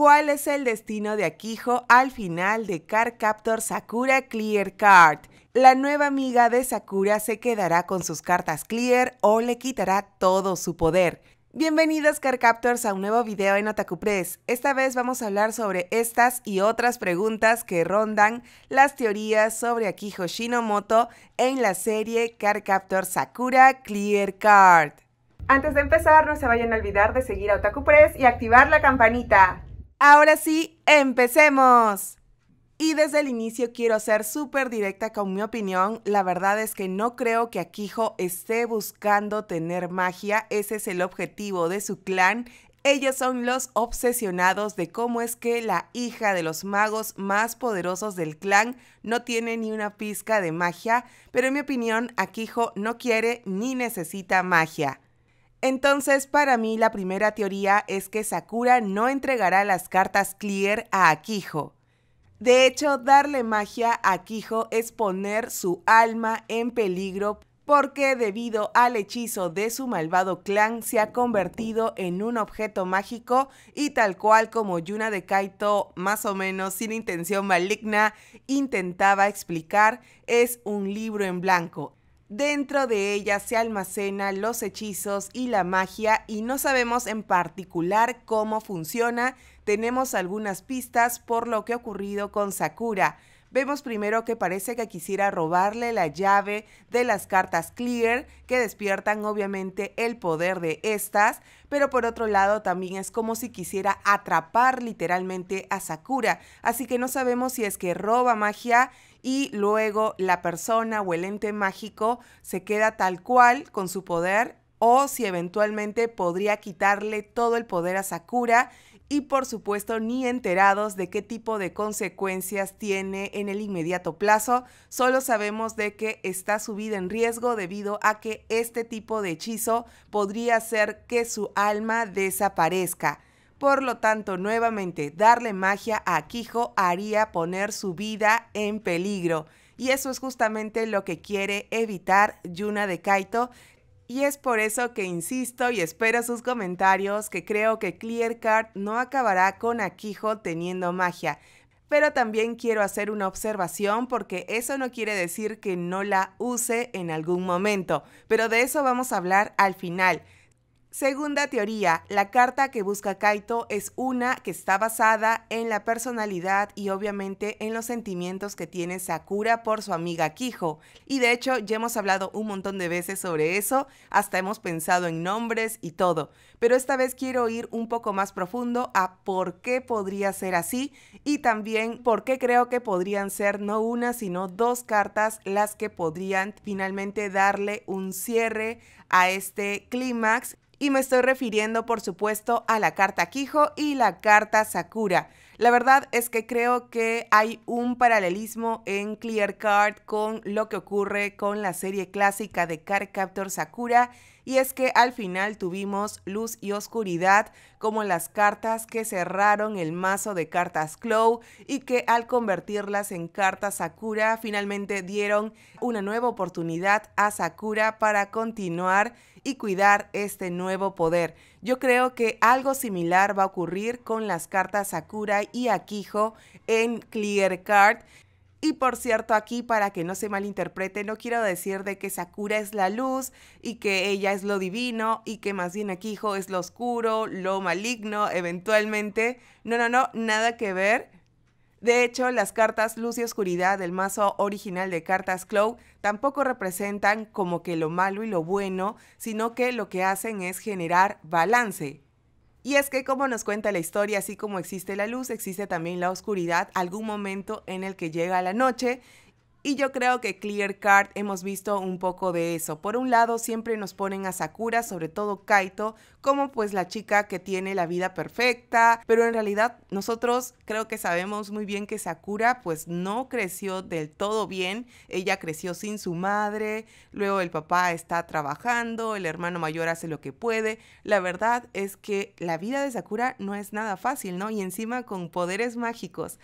cuál es el destino de Akijo al final de Car Captor Sakura Clear Card. La nueva amiga de Sakura se quedará con sus cartas Clear o le quitará todo su poder. Bienvenidos Captors a un nuevo video en Otaku Press. Esta vez vamos a hablar sobre estas y otras preguntas que rondan las teorías sobre Akiho Shinomoto en la serie captor Sakura Clear Card. Antes de empezar, no se vayan a olvidar de seguir a Otaku Press y activar la campanita. Ahora sí, empecemos. Y desde el inicio quiero ser súper directa con mi opinión. La verdad es que no creo que Akijo esté buscando tener magia. Ese es el objetivo de su clan. Ellos son los obsesionados de cómo es que la hija de los magos más poderosos del clan no tiene ni una pizca de magia, pero en mi opinión Akijo no quiere ni necesita magia. Entonces, para mí, la primera teoría es que Sakura no entregará las cartas Clear a Akijo. De hecho, darle magia a Akijo es poner su alma en peligro porque debido al hechizo de su malvado clan se ha convertido en un objeto mágico y tal cual como Yuna de Kaito, más o menos sin intención maligna, intentaba explicar, es un libro en blanco. Dentro de ella se almacenan los hechizos y la magia y no sabemos en particular cómo funciona. Tenemos algunas pistas por lo que ha ocurrido con Sakura, vemos primero que parece que quisiera robarle la llave de las cartas Clear, que despiertan obviamente el poder de estas, pero por otro lado también es como si quisiera atrapar literalmente a Sakura, así que no sabemos si es que roba magia y luego la persona o el ente mágico se queda tal cual con su poder o si eventualmente podría quitarle todo el poder a Sakura y por supuesto ni enterados de qué tipo de consecuencias tiene en el inmediato plazo. Solo sabemos de que está su vida en riesgo debido a que este tipo de hechizo podría hacer que su alma desaparezca. Por lo tanto, nuevamente, darle magia a Kijo haría poner su vida en peligro. Y eso es justamente lo que quiere evitar Yuna de Kaito, y es por eso que insisto y espero sus comentarios que creo que Clear Card no acabará con Aquijo teniendo magia. Pero también quiero hacer una observación porque eso no quiere decir que no la use en algún momento. Pero de eso vamos a hablar al final. Segunda teoría, la carta que busca Kaito es una que está basada en la personalidad y obviamente en los sentimientos que tiene Sakura por su amiga Kijo. Y de hecho ya hemos hablado un montón de veces sobre eso, hasta hemos pensado en nombres y todo. Pero esta vez quiero ir un poco más profundo a por qué podría ser así y también por qué creo que podrían ser no una sino dos cartas las que podrían finalmente darle un cierre a este clímax y me estoy refiriendo por supuesto a la carta Quijo y la carta Sakura. La verdad es que creo que hay un paralelismo en Clear Card con lo que ocurre con la serie clásica de Card Captor Sakura y es que al final tuvimos luz y oscuridad como las cartas que cerraron el mazo de cartas Clow y que al convertirlas en cartas Sakura finalmente dieron una nueva oportunidad a Sakura para continuar y cuidar este nuevo poder. Yo creo que algo similar va a ocurrir con las cartas Sakura y Akijo en Clear Card. Y por cierto, aquí para que no se malinterprete, no quiero decir de que Sakura es la luz y que ella es lo divino y que más bien Akijo es lo oscuro, lo maligno, eventualmente. No, no, no, nada que ver. De hecho, las cartas Luz y Oscuridad del mazo original de cartas Clow tampoco representan como que lo malo y lo bueno, sino que lo que hacen es generar balance. Y es que como nos cuenta la historia, así como existe la luz, existe también la oscuridad, algún momento en el que llega la noche y yo creo que Clear Card hemos visto un poco de eso. Por un lado, siempre nos ponen a Sakura, sobre todo Kaito, como pues la chica que tiene la vida perfecta, pero en realidad nosotros creo que sabemos muy bien que Sakura pues no creció del todo bien, ella creció sin su madre, luego el papá está trabajando, el hermano mayor hace lo que puede. La verdad es que la vida de Sakura no es nada fácil, ¿no? Y encima con poderes mágicos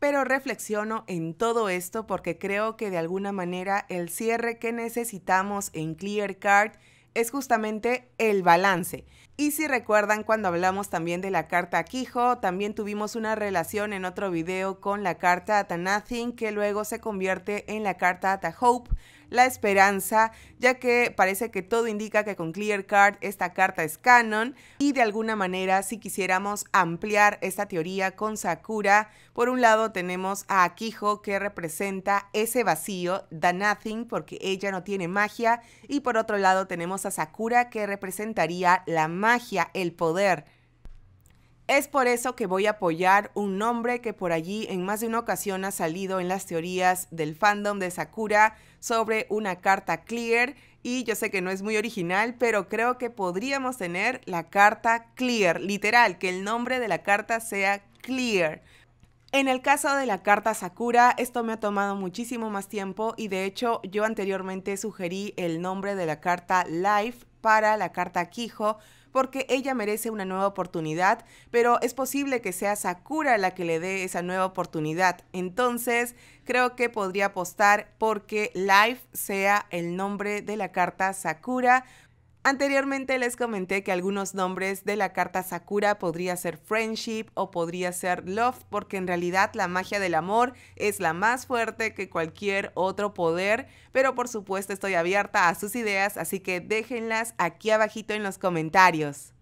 pero reflexiono en todo esto porque creo que de alguna manera el cierre que necesitamos en Clear Card es justamente el balance. Y si recuerdan cuando hablamos también de la carta Quijo, también tuvimos una relación en otro video con la carta Ata que luego se convierte en la carta Ata Hope, la esperanza, ya que parece que todo indica que con Clear Card esta carta es canon y de alguna manera si quisiéramos ampliar esta teoría con Sakura, por un lado tenemos a Akiho que representa ese vacío, da nothing porque ella no tiene magia y por otro lado tenemos a Sakura que representaría la magia, el poder es por eso que voy a apoyar un nombre que por allí en más de una ocasión ha salido en las teorías del fandom de Sakura sobre una carta clear y yo sé que no es muy original, pero creo que podríamos tener la carta clear, literal, que el nombre de la carta sea clear. En el caso de la carta Sakura, esto me ha tomado muchísimo más tiempo y de hecho yo anteriormente sugerí el nombre de la carta Life para la carta Quijo, porque ella merece una nueva oportunidad, pero es posible que sea Sakura la que le dé esa nueva oportunidad. Entonces, creo que podría apostar porque Life sea el nombre de la carta Sakura Anteriormente les comenté que algunos nombres de la carta Sakura podría ser friendship o podría ser love, porque en realidad la magia del amor es la más fuerte que cualquier otro poder, pero por supuesto estoy abierta a sus ideas, así que déjenlas aquí abajito en los comentarios.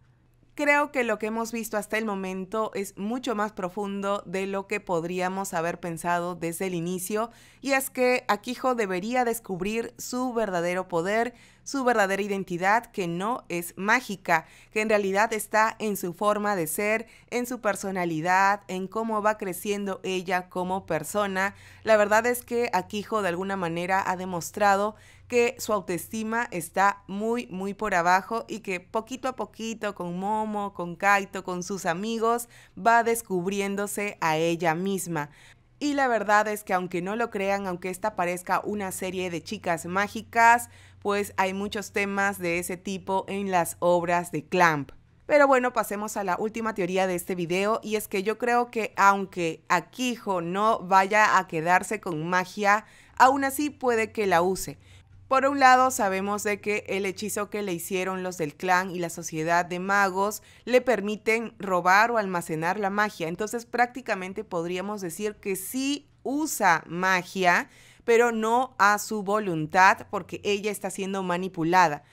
Creo que lo que hemos visto hasta el momento es mucho más profundo de lo que podríamos haber pensado desde el inicio, y es que Akijo debería descubrir su verdadero poder, su verdadera identidad que no es mágica, que en realidad está en su forma de ser, en su personalidad, en cómo va creciendo ella como persona. La verdad es que Akijo de alguna manera ha demostrado que su autoestima está muy, muy por abajo y que poquito a poquito, con Momo, con Kaito, con sus amigos, va descubriéndose a ella misma. Y la verdad es que aunque no lo crean, aunque esta parezca una serie de chicas mágicas, pues hay muchos temas de ese tipo en las obras de Clamp. Pero bueno, pasemos a la última teoría de este video y es que yo creo que aunque Aquijo no vaya a quedarse con magia, aún así puede que la use. Por un lado, sabemos de que el hechizo que le hicieron los del clan y la sociedad de magos le permiten robar o almacenar la magia. Entonces prácticamente podríamos decir que sí usa magia, pero no a su voluntad porque ella está siendo manipulada.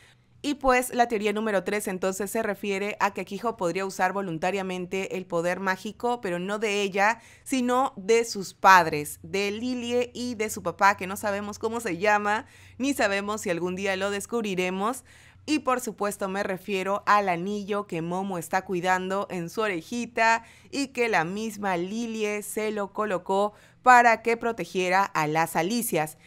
Y pues la teoría número 3 entonces se refiere a que quijo podría usar voluntariamente el poder mágico, pero no de ella, sino de sus padres, de Lilie y de su papá, que no sabemos cómo se llama, ni sabemos si algún día lo descubriremos, y por supuesto me refiero al anillo que Momo está cuidando en su orejita y que la misma Lilie se lo colocó para que protegiera a las alicias.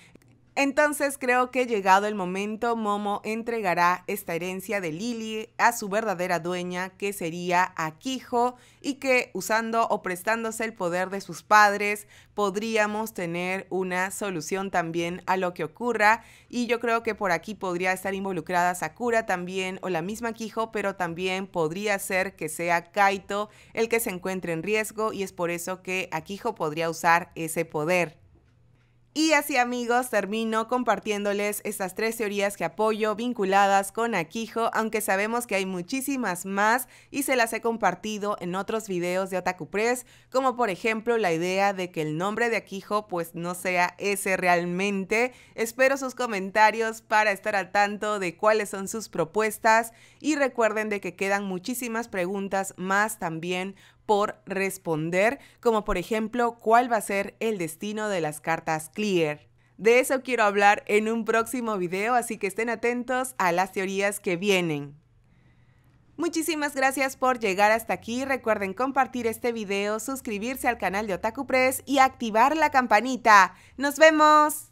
Entonces creo que llegado el momento, Momo entregará esta herencia de Lily a su verdadera dueña, que sería Akijo, y que usando o prestándose el poder de sus padres, podríamos tener una solución también a lo que ocurra. Y yo creo que por aquí podría estar involucrada Sakura también, o la misma Akijo, pero también podría ser que sea Kaito el que se encuentre en riesgo, y es por eso que Akijo podría usar ese poder. Y así amigos, termino compartiéndoles estas tres teorías que apoyo vinculadas con Aquijo, aunque sabemos que hay muchísimas más y se las he compartido en otros videos de Otaku Press, como por ejemplo la idea de que el nombre de Aquijo pues no sea ese realmente. Espero sus comentarios para estar al tanto de cuáles son sus propuestas y recuerden de que quedan muchísimas preguntas más también por responder, como por ejemplo cuál va a ser el destino de las cartas Clear. De eso quiero hablar en un próximo video, así que estén atentos a las teorías que vienen. Muchísimas gracias por llegar hasta aquí. Recuerden compartir este video, suscribirse al canal de Otaku Press y activar la campanita. ¡Nos vemos!